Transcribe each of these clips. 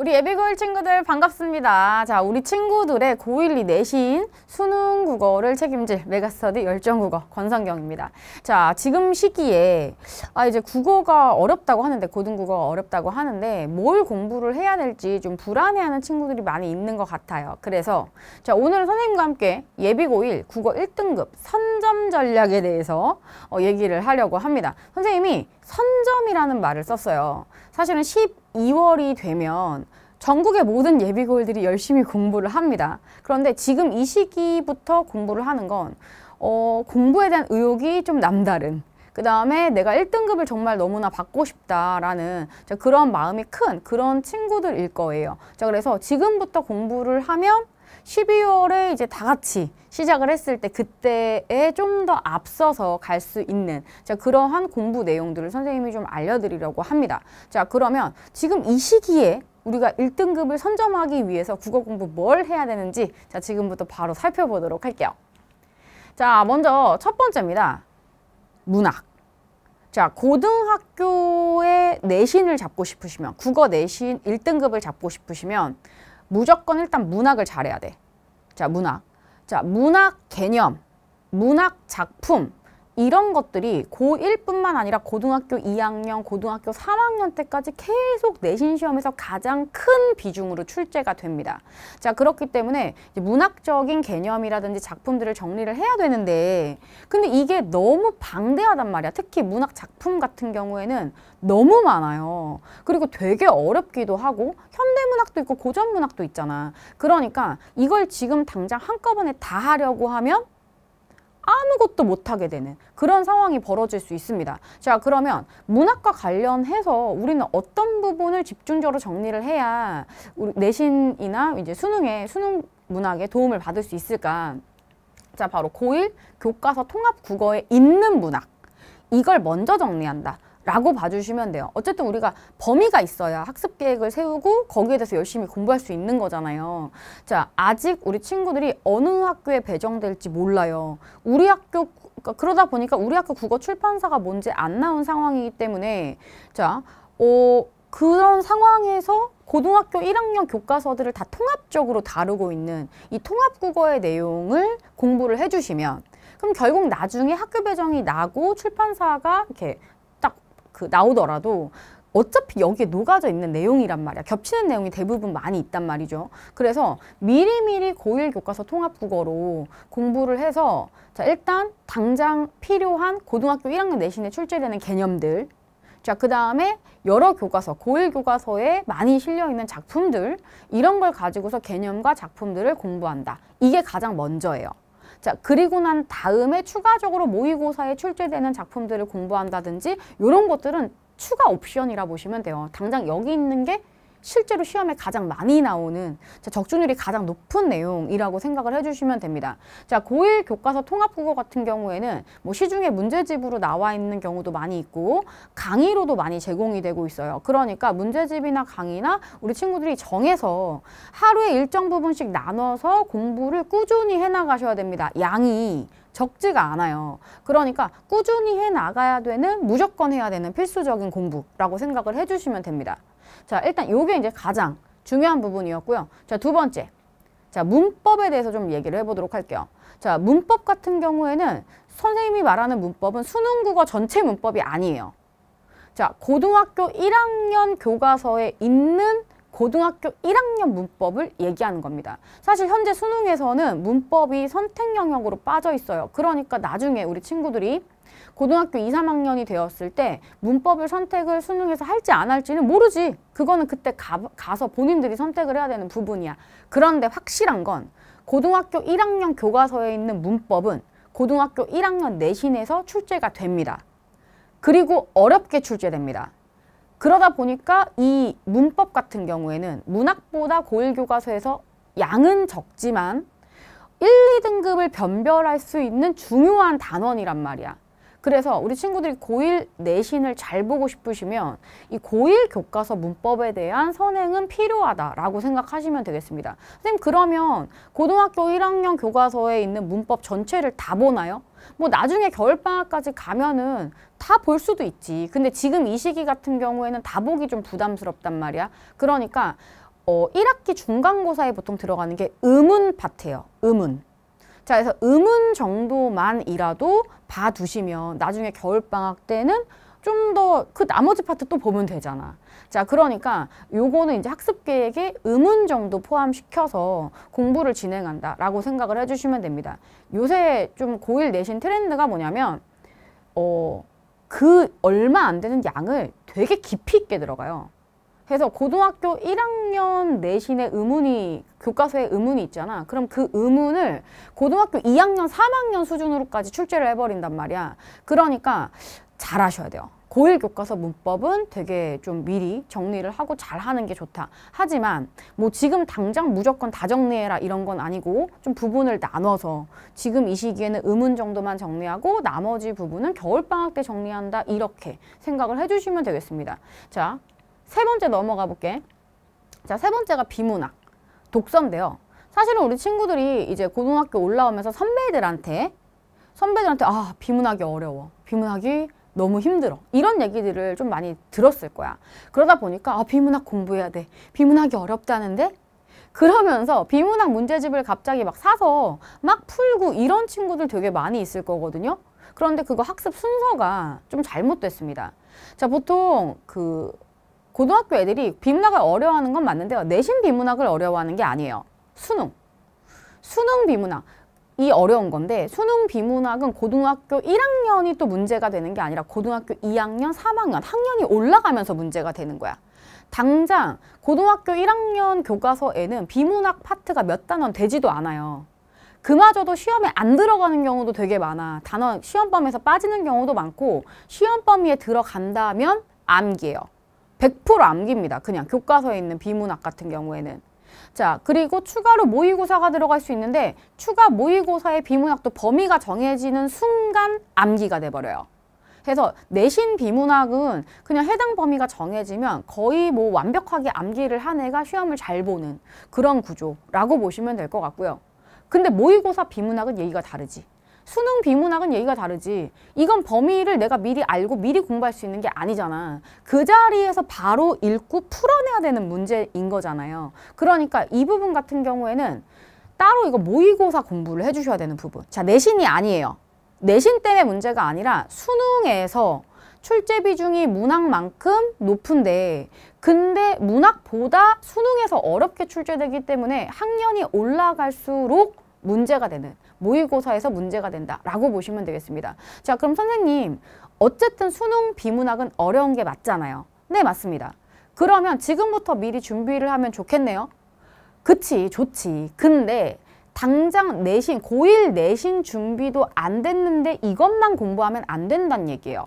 우리 예비고일 친구들 반갑습니다. 자, 우리 친구들의 고일리 내신 수능 국어를 책임질 메가스터디 열정국어 권성경입니다. 자, 지금 시기에 아 이제 국어가 어렵다고 하는데 고등국어가 어렵다고 하는데 뭘 공부를 해야 될지 좀 불안해하는 친구들이 많이 있는 것 같아요. 그래서 자, 오늘 선생님과 함께 예비고일 국어 1등급 선점 전략에 대해서 어, 얘기를 하려고 합니다. 선생님이 선점이라는 말을 썼어요. 사실은 12월이 되면 전국의 모든 예비고일들이 열심히 공부를 합니다. 그런데 지금 이 시기부터 공부를 하는 건 어, 공부에 대한 의욕이 좀 남다른 그 다음에 내가 1등급을 정말 너무나 받고 싶다라는 그런 마음이 큰 그런 친구들일 거예요. 자, 그래서 지금부터 공부를 하면 12월에 이제 다 같이 시작을 했을 때 그때에 좀 더 앞서서 갈 수 있는 자, 그러한 공부 내용들을 선생님이 좀 알려드리려고 합니다. 자, 그러면 지금 이 시기에 우리가 1등급을 선점하기 위해서 국어 공부 뭘 해야 되는지 자, 지금부터 바로 살펴보도록 할게요. 자, 먼저 첫 번째입니다. 문학. 자, 고등학교의 내신을 잡고 싶으시면 국어 내신 1등급을 잡고 싶으시면 무조건 일단 문학을 잘해야 돼. 자, 문학. 자, 문학 개념, 문학 작품, 이런 것들이 고1뿐만 아니라 고등학교 2학년, 고등학교 3학년 때까지 계속 내신 시험에서 가장 큰 비중으로 출제가 됩니다. 자, 그렇기 때문에 문학적인 개념이라든지 작품들을 정리를 해야 되는데 근데 이게 너무 방대하단 말이야. 특히 문학 작품 같은 경우에는 너무 많아요. 그리고 되게 어렵기도 하고 현대문학도 있고 고전문학도 있잖아. 그러니까 이걸 지금 당장 한꺼번에 다 하려고 하면 아무것도 못하게 되는 그런 상황이 벌어질 수 있습니다. 자 그러면 문학과 관련해서 우리는 어떤 부분을 집중적으로 정리를 해야 우리 내신이나 이제 수능에 수능 문학에 도움을 받을 수 있을까? 자 바로 고1 교과서 통합 국어에 있는 문학 이걸 먼저 정리한다. 라고 봐주시면 돼요. 어쨌든 우리가 범위가 있어야 학습 계획을 세우고 거기에 대해서 열심히 공부할 수 있는 거잖아요. 자, 아직 우리 친구들이 어느 학교에 배정될지 몰라요. 우리 학교 그러니까 그러다 보니까 우리 학교 국어 출판사가 뭔지 안 나온 상황이기 때문에 자, 어, 그런 상황에서 고등학교 1학년 교과서들을 다 통합적으로 다루고 있는 이 통합국어의 내용을 공부를 해주시면 그럼 결국 나중에 학교 배정이 나고 출판사가 이렇게 그 나오더라도 어차피 여기에 녹아져 있는 내용이란 말이야. 겹치는 내용이 대부분 많이 있단 말이죠. 그래서 미리미리 고1 교과서 통합 국어로 공부를 해서 자, 일단 당장 필요한 고등학교 1학년 내신에 출제되는 개념들 자, 그 다음에 여러 교과서, 고1 교과서에 많이 실려있는 작품들 이런 걸 가지고서 개념과 작품들을 공부한다. 이게 가장 먼저예요. 자, 그리고 난 다음에 추가적으로 모의고사에 출제되는 작품들을 공부한다든지 이런 것들은 추가 옵션이라 보시면 돼요. 당장 여기 있는 게 실제로 시험에 가장 많이 나오는 적중률이 가장 높은 내용이라고 생각을 해주시면 됩니다. 자, 고1 교과서 통합국어 같은 경우에는 뭐 시중에 문제집으로 나와 있는 경우도 많이 있고 강의로도 많이 제공이 되고 있어요. 그러니까 문제집이나 강의나 우리 친구들이 정해서 하루에 일정 부분씩 나눠서 공부를 꾸준히 해나가셔야 됩니다. 양이 적지가 않아요. 그러니까 꾸준히 해나가야 되는 무조건 해야 되는 필수적인 공부라고 생각을 해주시면 됩니다. 자 일단 요게 이제 가장 중요한 부분이었고요. 자 두 번째 자 문법에 대해서 좀 얘기를 해보도록 할게요. 자 문법 같은 경우에는 선생님이 말하는 문법은 수능 국어 전체 문법이 아니에요. 자 고등학교 1학년 교과서에 있는 고등학교 1학년 문법을 얘기하는 겁니다. 사실 현재 수능에서는 문법이 선택 영역으로 빠져 있어요. 그러니까 나중에 우리 친구들이 고등학교 2, 3학년이 되었을 때 문법을 선택을 수능에서 할지 안 할지는 모르지. 그거는 그때 가, 가서 본인들이 선택을 해야 되는 부분이야. 그런데 확실한 건 고등학교 1학년 교과서에 있는 문법은 고등학교 1학년 내신에서 출제가 됩니다. 그리고 어렵게 출제됩니다. 그러다 보니까 이 문법 같은 경우에는 문학보다 고일 교과서에서 양은 적지만 1, 2등급을 변별할 수 있는 중요한 단원이란 말이야. 그래서 우리 친구들이 고1 내신을 잘 보고 싶으시면 이 고1 교과서 문법에 대한 선행은 필요하다라고 생각하시면 되겠습니다. 선생님 그러면 고등학교 1학년 교과서에 있는 문법 전체를 다 보나요? 뭐 나중에 겨울방학까지 가면은 다 볼 수도 있지. 근데 지금 이 시기 같은 경우에는 다 보기 좀 부담스럽단 말이야. 그러니까 어, 1학기 중간고사에 보통 들어가는 게 의문 파트예요. 의문. 자, 그래서 음운 정도만이라도 봐두시면 나중에 겨울방학 때는 좀 더 그 나머지 파트 또 보면 되잖아. 자, 그러니까 요거는 이제 학습 계획에 음운 정도 포함시켜서 공부를 진행한다라고 생각을 해주시면 됩니다. 요새 좀고일 내신 트렌드가 뭐냐면, 어, 그 얼마 안 되는 양을 되게 깊이 있게 들어가요. 그래서 고등학교 1학년 내신의 의문이 교과서에 의문이 있잖아. 그럼 그 의문을 고등학교 2학년, 3학년 수준으로까지 출제를 해버린단 말이야. 그러니까 잘 하셔야 돼요. 고1 교과서 문법은 되게 좀 미리 정리를 하고 잘 하는 게 좋다. 하지만 뭐 지금 당장 무조건 다 정리해라 이런 건 아니고 좀 부분을 나눠서 지금 이 시기에는 의문 정도만 정리하고 나머지 부분은 겨울방학 때 정리한다 이렇게 생각을 해주시면 되겠습니다. 자세 번째 넘어가 볼게. 자, 세 번째가 비문학, 독서인데요. 사실은 우리 친구들이 이제 고등학교 올라오면서 선배들한테 선배들한테 아, 비문학이 어려워. 비문학이 너무 힘들어. 이런 얘기들을 좀 많이 들었을 거야. 그러다 보니까 아, 비문학 공부해야 돼. 비문학이 어렵다는데? 그러면서 비문학 문제집을 갑자기 막 사서 막 풀고 이런 친구들 되게 많이 있을 거거든요. 그런데 그거 학습 순서가 좀 잘못됐습니다. 자, 보통 그 고등학교 애들이 비문학을 어려워하는 건 맞는데요. 내신 비문학을 어려워하는 게 아니에요. 수능. 수능 비문학. 이 어려운 건데 수능 비문학은 고등학교 1학년이 또 문제가 되는 게 아니라 고등학교 2학년, 3학년, 학년이 올라가면서 문제가 되는 거야. 당장 고등학교 1학년 교과서에는 비문학 파트가 몇 단원 되지도 않아요. 그마저도 시험에 안 들어가는 경우도 되게 많아. 단원 시험 범위에서 빠지는 경우도 많고 시험 범위에 들어간다면 암기예요. 100% 암기입니다. 그냥 교과서에 있는 비문학 같은 경우에는. 자, 그리고 추가로 모의고사가 들어갈 수 있는데 추가 모의고사의 비문학도 범위가 정해지는 순간 암기가 돼버려요. 그래서 내신 비문학은 그냥 해당 범위가 정해지면 거의 뭐 완벽하게 암기를 한 애가 시험을 잘 보는 그런 구조라고 보시면 될 것 같고요. 근데 모의고사 비문학은 얘기가 다르지. 수능 비문학은 얘기가 다르지. 이건 범위를 내가 미리 알고 미리 공부할 수 있는 게 아니잖아. 그 자리에서 바로 읽고 풀어내야 되는 문제인 거잖아요. 그러니까 이 부분 같은 경우에는 따로 이거 모의고사 공부를 해주셔야 되는 부분. 자, 내신이 아니에요. 내신 때문에 문제가 아니라 수능에서 출제 비중이 문학만큼 높은데 근데 문학보다 수능에서 어렵게 출제되기 때문에 학년이 올라갈수록 문제가 되는 모의고사에서 문제가 된다라고 보시면 되겠습니다. 자, 그럼 선생님 어쨌든 수능 비문학은 어려운 게 맞잖아요. 네, 맞습니다. 그러면 지금부터 미리 준비를 하면 좋겠네요. 그치, 좋지. 근데 당장 내신, 고1 내신 준비도 안 됐는데 이것만 공부하면 안 된다는 얘기예요.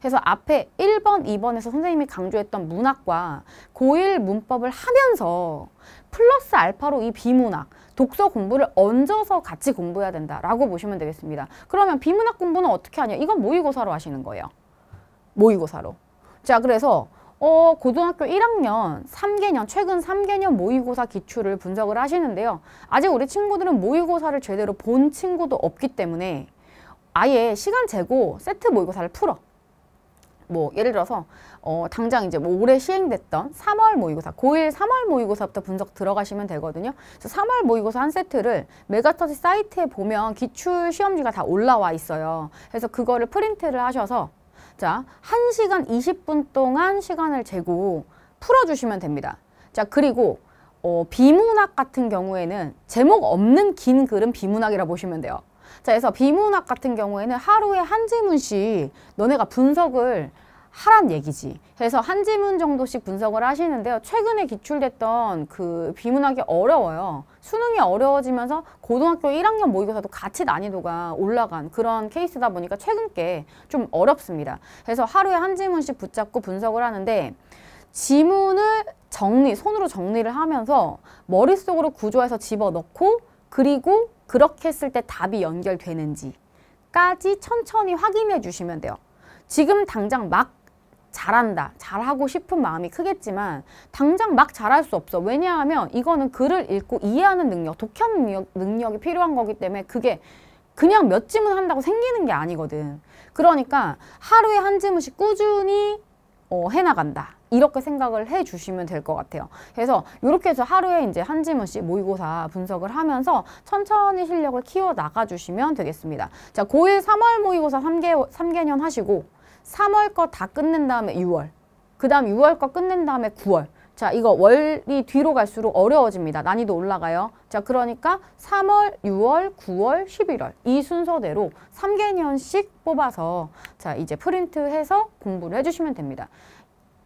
그래서 앞에 1번, 2번에서 선생님이 강조했던 문학과 고1 문법을 하면서 플러스 알파로 이 비문학, 독서 공부를 얹어서 같이 공부해야 된다라고 보시면 되겠습니다. 그러면 비문학 공부는 어떻게 하냐? 이건 모의고사로 하시는 거예요. 모의고사로. 자, 그래서 어, 고등학교 1학년 3개년, 최근 3개년 모의고사 기출을 분석을 하시는데요. 아직 우리 친구들은 모의고사를 제대로 본 친구도 없기 때문에 아예 시간 재고 세트 모의고사를 풀어. 뭐 예를 들어서 어, 당장 이제 뭐 올해 시행됐던 3월 모의고사, 고1 3월 모의고사부터 분석 들어가시면 되거든요. 그래서 3월 모의고사 한 세트를 메가터지 사이트에 보면 기출 시험지가 다 올라와 있어요. 그래서 그거를 프린트를 하셔서 자, 1시간 20분 동안 시간을 재고 풀어주시면 됩니다. 자, 그리고 어, 비문학 같은 경우에는 제목 없는 긴 글은 비문학이라 보시면 돼요. 자, 그래서 비문학 같은 경우에는 하루에 한 지문씩 너네가 분석을 하란 얘기지. 그래서 한 지문 정도씩 분석을 하시는데요. 최근에 기출됐던 그 비문학이 어려워요. 수능이 어려워지면서 고등학교 1학년 모의고사도 같이 난이도가 올라간 그런 케이스다 보니까 최근 께좀 어렵습니다. 그래서 하루에 한 지문씩 붙잡고 분석을 하는데 지문을 정리, 손으로 정리를 하면서 머릿속으로 구조해서 집어넣고 그리고 그렇게 했을 때 답이 연결되는지까지 천천히 확인해 주시면 돼요. 지금 당장 막 잘한다, 잘하고 싶은 마음이 크겠지만 당장 막 잘할 수 없어. 왜냐하면 이거는 글을 읽고 이해하는 능력, 독현 능력, 능력이 필요한 거기 때문에 그게 그냥 몇 짐을 한다고 생기는 게 아니거든. 그러니까 하루에 한 지문씩 꾸준히 어, 해나간다. 이렇게 생각을 해주시면 될 것 같아요. 그래서 이렇게 해서 하루에 이제 한 지문씩 모의고사 분석을 하면서 천천히 실력을 키워 나가주시면 되겠습니다. 자, 고1 3월 모의고사 3개, 3개년 하시고 3월 거 다 끝낸 다음에 6월. 그 다음 6월 거 끝낸 다음에 9월. 자, 이거 월이 뒤로 갈수록 어려워집니다. 난이도 올라가요. 자, 그러니까 3월, 6월, 9월, 11월 이 순서대로 3개년씩 뽑아서 자, 이제 프린트해서 공부를 해주시면 됩니다.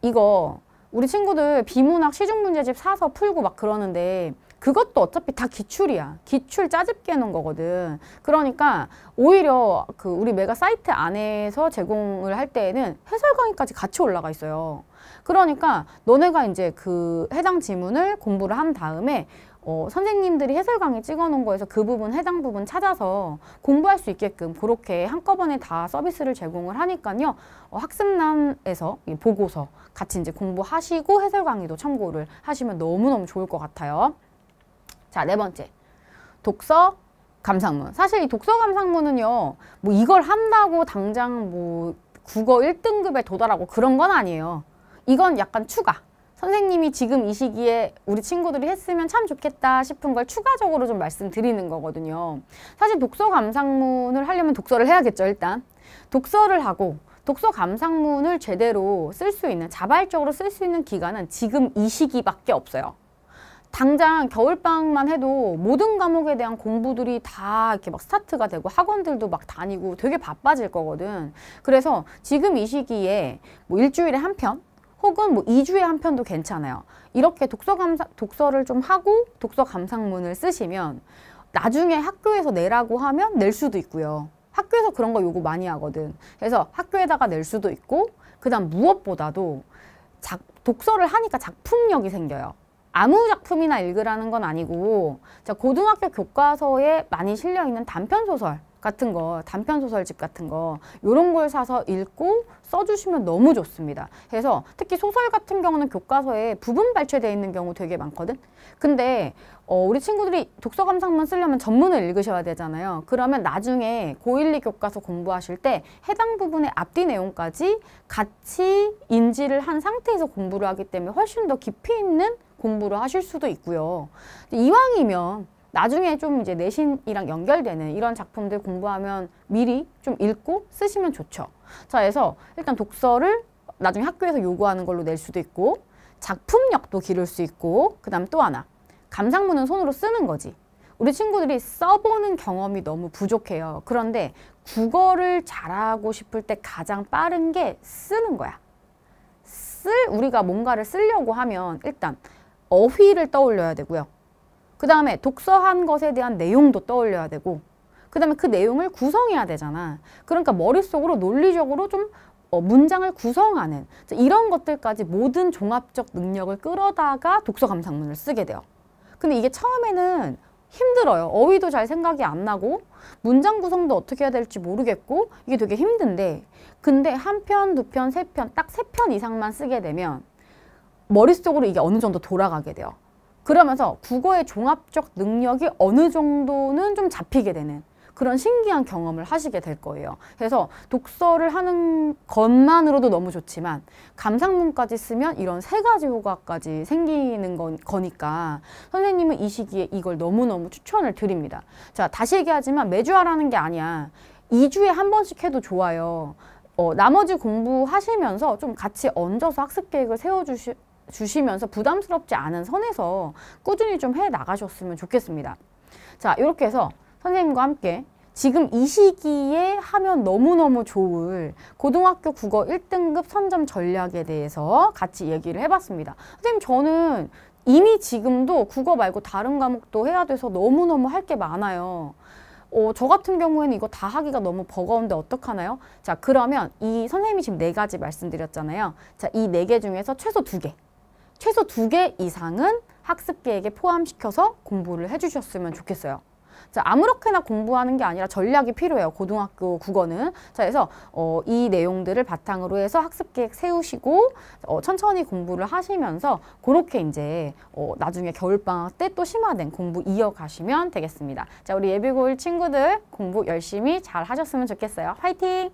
이거 우리 친구들 비문학 시중문제집 사서 풀고 막 그러는데 그것도 어차피 다 기출이야. 기출 짜집게 해놓은 거거든. 그러니까 오히려 그 우리 메가 사이트 안에서 제공을 할 때에는 해설 강의까지 같이 올라가 있어요. 그러니까 너네가 이제 그 해당 지문을 공부를 한 다음에 어, 선생님들이 해설 강의 찍어놓은 거에서 그 부분 해당 부분 찾아서 공부할 수 있게끔 그렇게 한꺼번에 다 서비스를 제공을 하니까요. 어, 학습란에서 보고서 같이 이제 공부하시고 해설 강의도 참고를 하시면 너무너무 좋을 것 같아요. 자, 네 번째. 독서 감상문. 사실 이 독서 감상문은요. 뭐 이걸 한다고 당장 뭐 국어 1등급에 도달하고 그런 건 아니에요. 이건 약간 추가. 선생님이 지금 이 시기에 우리 친구들이 했으면 참 좋겠다 싶은 걸 추가적으로 좀 말씀드리는 거거든요. 사실 독서 감상문을 하려면 독서를 해야겠죠, 일단. 독서를 하고 독서 감상문을 제대로 쓸 수 있는, 자발적으로 쓸 수 있는 기간은 지금 이 시기밖에 없어요. 당장 겨울방만 학 해도 모든 과목에 대한 공부들이 다 이렇게 막 스타트가 되고 학원들도 막 다니고 되게 바빠질 거거든. 그래서 지금 이 시기에 뭐 일주일에 한 편? 혹은 뭐 2주에 한 편도 괜찮아요. 이렇게 독서 감상, 독서를 좀 하고 독서 감상문을 쓰시면 나중에 학교에서 내라고 하면 낼 수도 있고요. 학교에서 그런 거 요구 많이 하거든. 그래서 학교에다가 낼 수도 있고 그다음 무엇보다도 작, 독서를 하니까 작품력이 생겨요. 아무 작품이나 읽으라는 건 아니고 자, 고등학교 교과서에 많이 실려있는 단편소설 같은 거, 단편소설집 같은 거 이런 걸 사서 읽고 써주시면 너무 좋습니다. 그래서 특히 소설 같은 경우는 교과서에 부분 발췌되어 있는 경우 되게 많거든? 근데 어, 우리 친구들이 독서 감상만 쓰려면 전문을 읽으셔야 되잖아요. 그러면 나중에 고1, 2 교과서 공부하실 때 해당 부분의 앞뒤 내용까지 같이 인지를 한 상태에서 공부를 하기 때문에 훨씬 더 깊이 있는 공부를 하실 수도 있고요. 이왕이면 나중에 좀 이제 내신이랑 연결되는 이런 작품들 공부하면 미리 좀 읽고 쓰시면 좋죠. 자, 그래서 일단 독서를 나중에 학교에서 요구하는 걸로 낼 수도 있고 작품력도 기를 수 있고 그 다음 또 하나 감상문은 손으로 쓰는 거지. 우리 친구들이 써보는 경험이 너무 부족해요. 그런데 국어를 잘하고 싶을 때 가장 빠른 게 쓰는 거야. 쓸 우리가 뭔가를 쓰려고 하면 일단 어휘를 떠올려야 되고요. 그 다음에 독서한 것에 대한 내용도 떠올려야 되고 그 다음에 그 내용을 구성해야 되잖아. 그러니까 머릿속으로 논리적으로 좀 어, 문장을 구성하는 이런 것들까지 모든 종합적 능력을 끌어다가 독서 감상문을 쓰게 돼요. 근데 이게 처음에는 힘들어요. 어휘도 잘 생각이 안 나고 문장 구성도 어떻게 해야 될지 모르겠고 이게 되게 힘든데 근데 한 편, 두 편, 세 편, 딱 세 편 이상만 쓰게 되면 머릿속으로 이게 어느 정도 돌아가게 돼요. 그러면서 국어의 종합적 능력이 어느 정도는 좀 잡히게 되는 그런 신기한 경험을 하시게 될 거예요. 그래서 독서를 하는 것만으로도 너무 좋지만 감상문까지 쓰면 이런 세 가지 효과까지 생기는 거니까 선생님은 이 시기에 이걸 너무너무 추천을 드립니다. 자, 다시 얘기하지만 매주 하라는 게 아니야. 이주에한 번씩 해도 좋아요. 어, 나머지 공부하시면서 좀 같이 얹어서 학습 계획을 세워주시, 주시면서 부담스럽지 않은 선에서 꾸준히 좀 해 나가셨으면 좋겠습니다. 자, 이렇게 해서 선생님과 함께 지금 이 시기에 하면 너무너무 좋을 고등학교 국어 1등급 선점 전략에 대해서 같이 얘기를 해봤습니다. 선생님 저는 이미 지금도 국어 말고 다른 과목도 해야 돼서 너무너무 할 게 많아요. 어, 저 같은 경우에는 이거 다 하기가 너무 버거운데 어떡하나요? 자 그러면 이 선생님이 지금 네 가지 말씀드렸잖아요. 자 이 네 개 중에서 최소 두 개. 최소 두 개 이상은 학습 계획에 포함시켜서 공부를 해주셨으면 좋겠어요. 자, 아무렇게나 공부하는 게 아니라 전략이 필요해요. 고등학교 국어는. 자, 그래서 어, 이 내용들을 바탕으로 해서 학습 계획 세우시고 어, 천천히 공부를 하시면서 그렇게 이제 어, 나중에 겨울방학 때 또 심화된 공부 이어가시면 되겠습니다. 자, 우리 예비고일 친구들 공부 열심히 잘 하셨으면 좋겠어요. 화이팅!